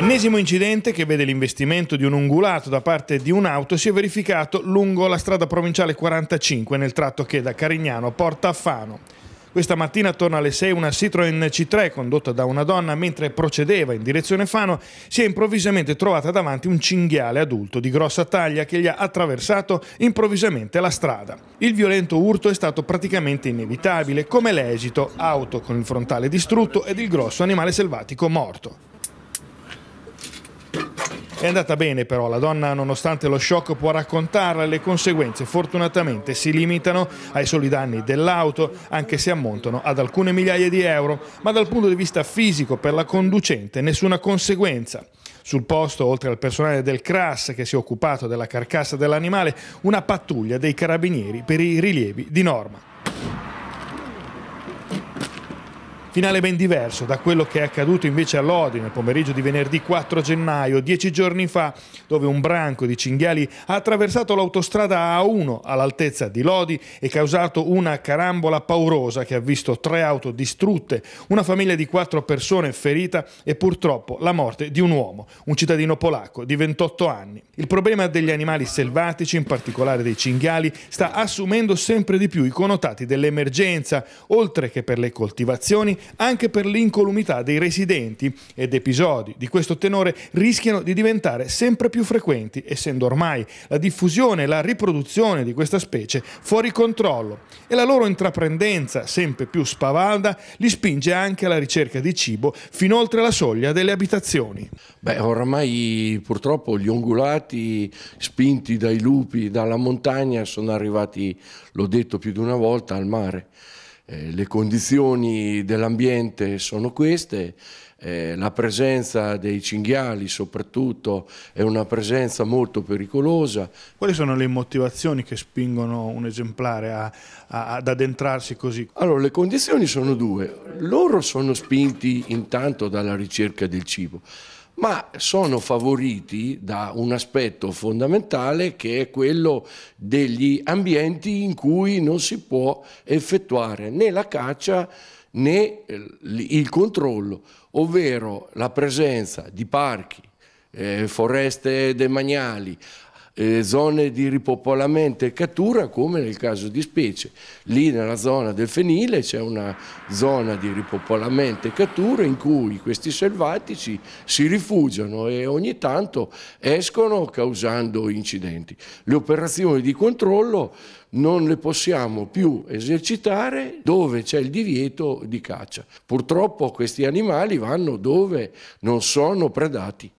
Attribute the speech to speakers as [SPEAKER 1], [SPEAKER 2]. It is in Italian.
[SPEAKER 1] Ennesimo incidente che vede l'investimento di un ungulato da parte di un'auto si è verificato lungo la strada provinciale 45 nel tratto che da Carignano porta a Fano. Questa mattina attorno alle 6 una Citroen C3 condotta da una donna mentre procedeva in direzione Fano si è improvvisamente trovata davanti un cinghiale adulto di grossa taglia che gli ha attraversato improvvisamente la strada. Il violento urto è stato praticamente inevitabile come l'esito, auto con il frontale distrutto ed il grosso animale selvatico morto. È andata bene però, la donna nonostante lo shock può raccontarla e le conseguenze fortunatamente si limitano ai soli danni dell'auto, anche se ammontano ad alcune migliaia di euro, ma dal punto di vista fisico per la conducente nessuna conseguenza. Sul posto, oltre al personale del CRAS che si è occupato della carcassa dell'animale, una pattuglia dei carabinieri per i rilievi di norma. Finale ben diverso da quello che è accaduto invece a Lodi nel pomeriggio di venerdì 4 gennaio, dieci giorni fa, dove un branco di cinghiali ha attraversato l'autostrada A1 all'altezza di Lodi e causato una carambola paurosa che ha visto tre auto distrutte, una famiglia di quattro persone ferita e purtroppo la morte di un uomo, un cittadino polacco di 28 anni. Il problema degli animali selvatici, in particolare dei cinghiali, sta assumendo sempre di più i connotati dell'emergenza, oltre che per le coltivazioni, anche per l'incolumità dei residenti ed episodi di questo tenore rischiano di diventare sempre più frequenti, essendo ormai la diffusione e la riproduzione di questa specie fuori controllo e la loro intraprendenza sempre più spavalda li spinge anche alla ricerca di cibo fin oltre la soglia delle abitazioni. Beh, ormai
[SPEAKER 2] purtroppo gli ungulati spinti dai lupi, dalla montagna, sono arrivati, l'ho detto più di una volta, al mare eh, le condizioni dell'ambiente sono queste, eh, la presenza dei cinghiali soprattutto è una presenza molto pericolosa. Quali sono le motivazioni che spingono un esemplare a, a, ad addentrarsi così? Allora, le condizioni sono due. Loro sono spinti intanto dalla ricerca del cibo ma sono favoriti da un aspetto fondamentale che è quello degli ambienti in cui non si può effettuare né la caccia né eh, il controllo, ovvero la presenza di parchi, eh, foreste demaniali, eh, zone di ripopolamento e cattura come nel caso di specie. Lì nella zona del Fenile c'è una zona di ripopolamento e cattura in cui questi selvatici si rifugiano e ogni tanto escono causando incidenti. Le operazioni di controllo non le possiamo più esercitare dove c'è il divieto di caccia.
[SPEAKER 1] Purtroppo questi animali vanno dove non sono predati.